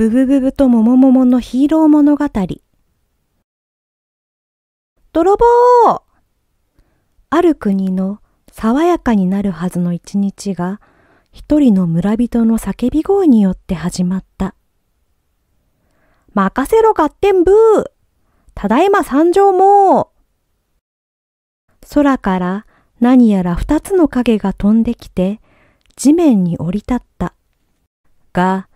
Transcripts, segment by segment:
ブブブブとモモモモのヒーロー物語。泥棒ある国の爽やかになるはずの一日が、一人の村人の叫び声によって始まった。任せろテンブーただいま参上も空から何やら二つの影が飛んできて、地面に降り立った。が、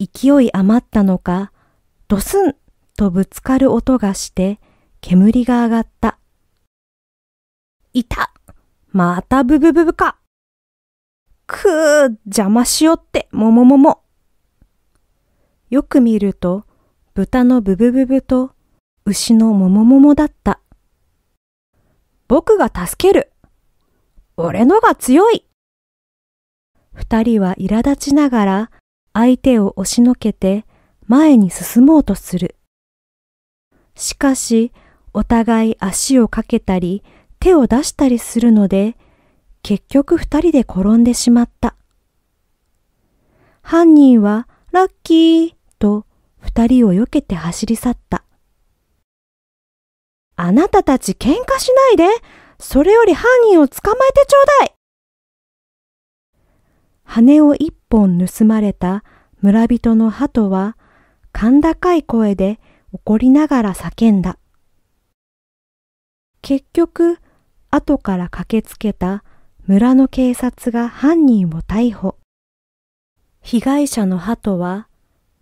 勢い余ったのか、ドスンとぶつかる音がして、煙が上がった。いたまたブブブブかくぅ、邪魔しよってもももも。よく見ると、豚のブブブブと牛のももももだった。僕が助ける俺のが強い二人は苛立ちながら相手を押しのけて前に進もうとする。しかし、お互い足をかけたり、手を出したりするので、結局二人で転んでしまった。犯人はラッキーと二人を避けて走り去った。あなたたち喧嘩しないでそれより犯人を捕まえてちょうだい羽を一本盗まれた村人の鳩は、甲高い声で怒りながら叫んだ。結局、後から駆けつけた村の警察が犯人を逮捕。被害者の鳩は、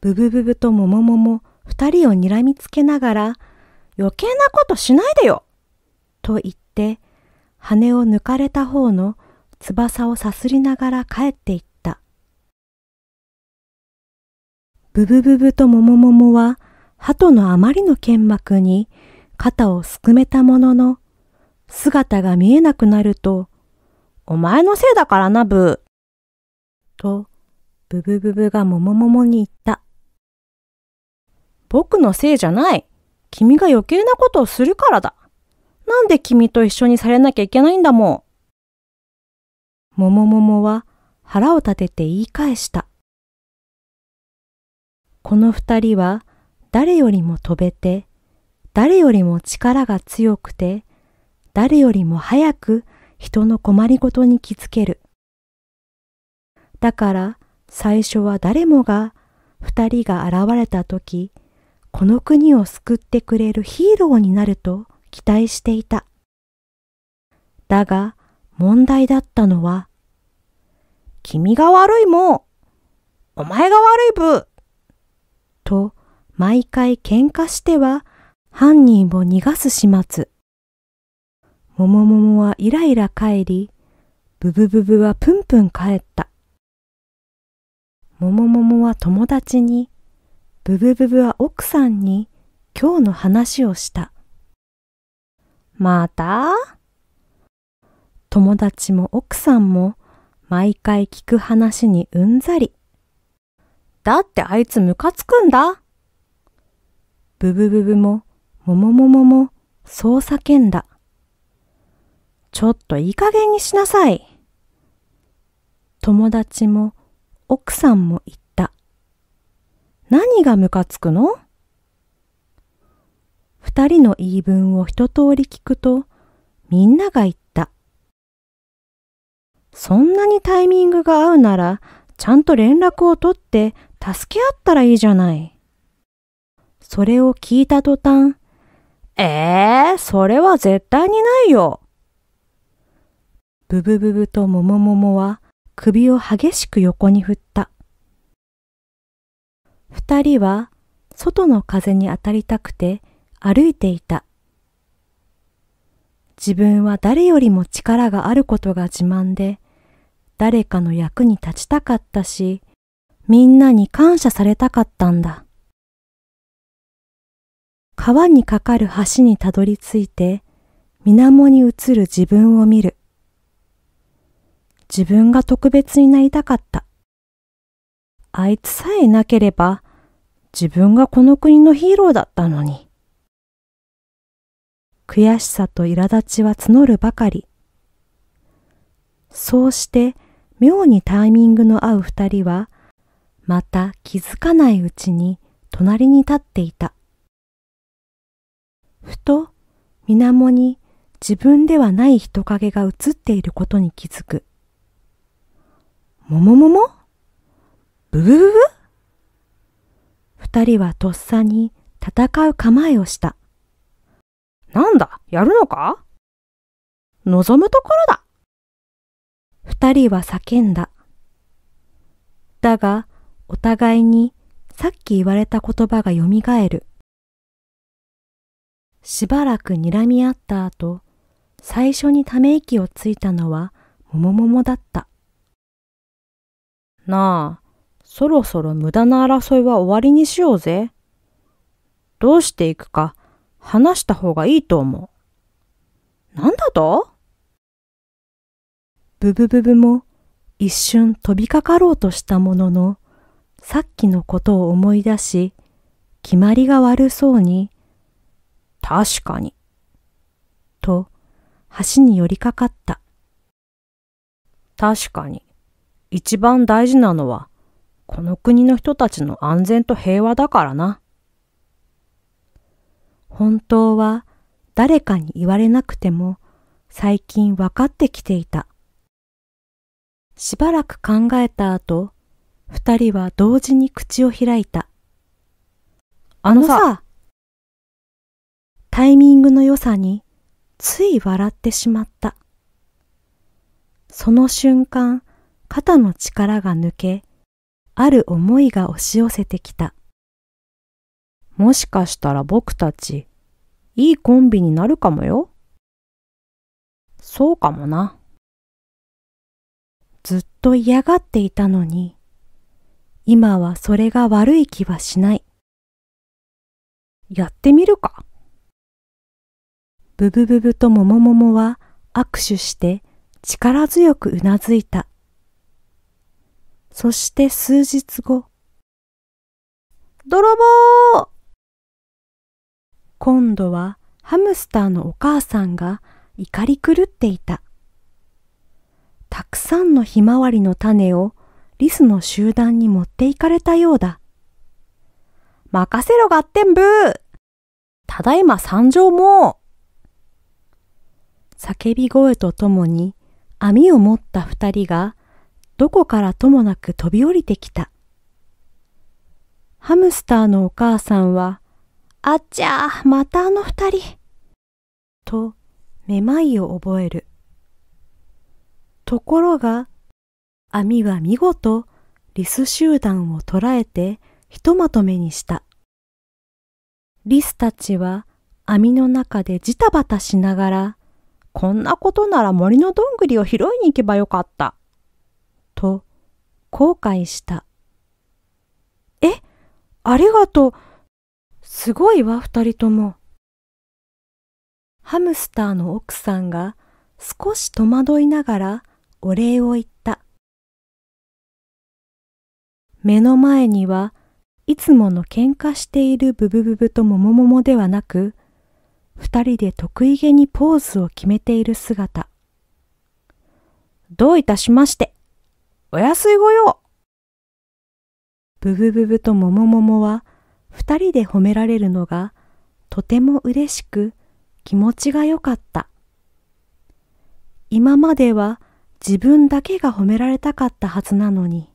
ブブブブとモモモモ二人を睨みつけながら、余計なことしないでよと言って、羽を抜かれた方の翼をさすりながら帰っていった。ブブブブとモモモモは、鳩のあまりの剣幕に肩をすくめたものの、姿が見えなくなると、お前のせいだからな、ブー。と、ブブブブがモモモモに言った。僕のせいじゃない。君が余計なことをするからだ。なんで君と一緒にされなきゃいけないんだもん。モモモモは腹を立てて言い返した。この二人は誰よりも飛べて、誰よりも力が強くて、誰よりも早く人の困りごとに気づける。だから最初は誰もが二人が現れた時、この国を救ってくれるヒーローになると期待していた。だが問題だったのは、君が悪いもん。お前が悪いブと毎回喧嘩しては犯人を逃がす始末。ももももはイライラ帰り、ブブブブはプンプン帰った。ももももは友達に、ブブブブは奥さんに今日の話をした。また友達も奥さんも毎回聞く話にうんざり。だってあいつムカつくんだ。ブブブブも、ももももも、そう叫んだ。ちょっといい加減にしなさい。友達も奥さんも言った。何がムカつくの二人の言い分を一通り聞くと、みんなが言った。そんなにタイミングが合うなら、ちゃんと連絡を取って助け合ったらいいじゃない。それを聞いた途端、ええー、それは絶対にないよ。ブブブブとももももは首を激しく横に振った。二人は外の風に当たりたくて歩いていた。自分は誰よりも力があることが自慢で、誰かの役に立ちたかったし、みんなに感謝されたかったんだ。川に架かる橋にたどり着いて、水面に映る自分を見る。自分が特別になりたかった。あいつさえなければ、自分がこの国のヒーローだったのに。悔しさと苛立ちは募るばかり。そうして、妙にタイミングの合う二人は、また気づかないうちに隣に立っていた。ふと、水面に自分ではない人影が映っていることに気づく。ももももブブブブ二人はとっさに戦う構えをした。なんだ、やるのか望むところだ二人は叫んだ。だが、お互いにさっき言われた言葉が蘇る。しばらく睨み合った後、最初にため息をついたのはももももだった。なあ、そろそろ無駄な争いは終わりにしようぜ。どうしていくか話した方がいいと思う。なんだとブブブブも一瞬飛びかかろうとしたものの、さっきのことを思い出し、決まりが悪そうに、確かに、と橋に寄りかかった。確かに、一番大事なのは、この国の人たちの安全と平和だからな。本当は誰かに言われなくても最近分かってきていた。しばらく考えた後、二人は同時に口を開いた。あのさ、タイミングの良さについ笑ってしまった。その瞬間、肩の力が抜け、ある思いが押し寄せてきた。もしかしたら僕たち、いいコンビになるかもよ。そうかもな。と嫌がっていたのに、今はそれが悪い気はしない。やってみるか。ブブブブともももは握手して力強くうなずいた。そして数日後。泥棒今度はハムスターのお母さんが怒り狂っていた。ひまわりの種をリスの集団に持っていかれたようだ。任せろがってんぶーただいま参上も叫び声とともに網を持った二人がどこからともなく飛び降りてきた。ハムスターのお母さんは、あっちゃー、またあの二人。と、めまいを覚える。ところが、網は見事、リス集団を捕らえてひとまとめにした。リスたちは網の中でジタバタしながら、こんなことなら森のどんぐりを拾いに行けばよかった。と、後悔した。え、ありがとう。すごいわ、二人とも。ハムスターの奥さんが少し戸惑いながらお礼を言った。目の前にはいつもの喧嘩しているブブブブとももももではなく、二人で得意げにポーズを決めている姿。どういたしまして。お安いご用。ブブブブとももももは二人で褒められるのがとても嬉しく気持ちが良かった。今までは自分だけが褒められたかったはずなのに。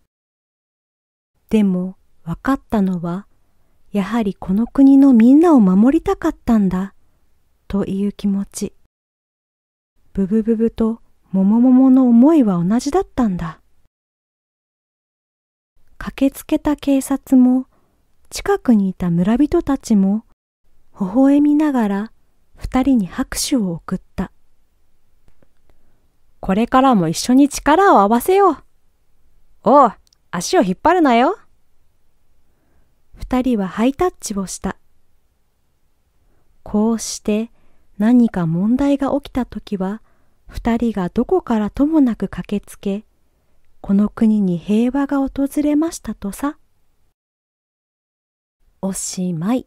でも分かったのは、やはりこの国のみんなを守りたかったんだ、という気持ち。ブブブブとももももの思いは同じだったんだ。駆けつけた警察も、近くにいた村人たちも、微笑みながら二人に拍手を送った。これからも一緒に力を合わせよう。おう、足を引っ張るなよ。人はハイタッチをした。こうして何か問題が起きた時は、二人がどこからともなく駆けつけ、この国に平和が訪れましたとさ。おしまい。